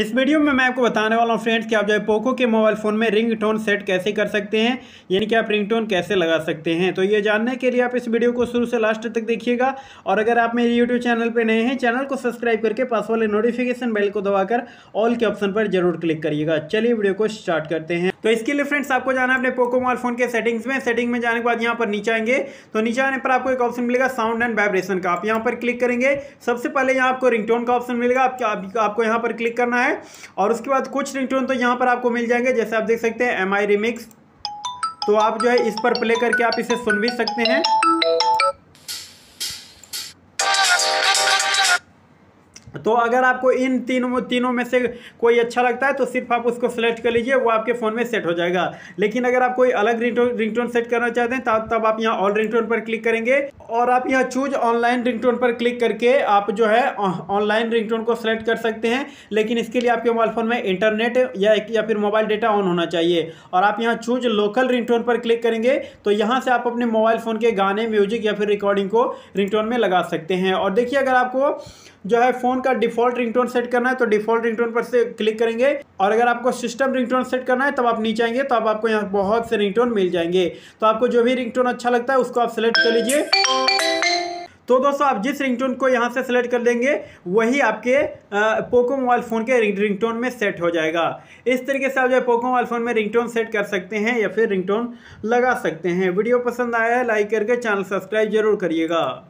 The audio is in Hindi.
इस वीडियो में मैं आपको बताने वाला हूँ फ्रेंड्स कि आप जो है पोको के मोबाइल फ़ोन में रिंग टोन सेट कैसे कर सकते हैं यानी कि आप रिंग टोन कैसे लगा सकते हैं तो ये जानने के लिए आप इस वीडियो को शुरू से लास्ट तक देखिएगा और अगर आप मेरे यूट्यूब चैनल पर नए हैं चैनल को सब्सक्राइब करके पास वाले नोटिफिकेशन बेल को दबाकर ऑल के ऑप्शन पर जरूर क्लिक करिएगा चलिए वीडियो को स्टार्ट करते हैं तो इसके लिए फ्रेंड्स आपको जाना है अपने पोको मोबाइल फोन के सेटिंग्स में सेटिंग में जाने के बाद यहाँ पर नीचे आएंगे तो नीचे आने पर आपको एक ऑप्शन मिलेगा साउंड एंड वाइब्रेशन का आप यहाँ पर क्लिक करेंगे सबसे पहले यहाँ आपको रिंगटोन का ऑप्शन मिलेगा आपको यहाँ पर क्लिक करना है और उसके बाद कुछ रिंगटोन तो यहाँ पर आपको मिल जाएंगे जैसे आप देख सकते हैं एम आई रिमिक्स तो आप जो है इस पर प्ले करके आप इसे सुन भी सकते हैं तो अगर आपको इन तीनों तीनों में से कोई अच्छा लगता है तो सिर्फ आप उसको सेलेक्ट कर लीजिए वो आपके फ़ोन में सेट हो जाएगा लेकिन अगर आप कोई अलग रिंगटोन रिंगटोन सेट करना चाहते हैं तब तब आप यहाँ ऑल रिंगटोन पर क्लिक करेंगे और आप यहाँ चूज ऑनलाइन रिंगटोन पर क्लिक करके आप जो है ऑनलाइन रिंगटोन को सेलेक्ट कर सकते हैं लेकिन इसके लिए आपके मोबाइल फ़ोन में इंटरनेट या या फिर मोबाइल डेटा ऑन होना चाहिए और आप यहाँ चूज लोकल रिंग पर क्लिक करेंगे तो यहाँ से आप अपने मोबाइल फ़ोन के गाने म्यूजिक या फिर रिकॉर्डिंग को रिंग में लगा सकते हैं और देखिए अगर आपको जो है फ़ोन का डिफ़ॉल्ट रिंगटोन सेट करना है तो डिफ़ॉल्ट रिंगटोन पर से क्लिक करेंगे और अगर आपको सिस्टम रिंगटोन सेट करना है तब आप नीचे आएंगे तो आप आपको यहाँ बहुत से रिंगटोन मिल जाएंगे तो आपको जो भी रिंगटोन अच्छा लगता है उसको आप सेलेक्ट कर लीजिए तो दोस्तों आप जिस रिंगटोन को यहाँ से सेलेक्ट कर देंगे वही आपके पोको मोबाइल फ़ोन के रिंगटोन में सेट हो जाएगा इस तरीके से आप जो है पोको मोबाइल फ़ोन में रिंगटोन सेट कर सकते हैं या फिर रिंगटोन लगा सकते हैं वीडियो पसंद आया है लाइक करके चैनल सब्सक्राइब जरूर करिएगा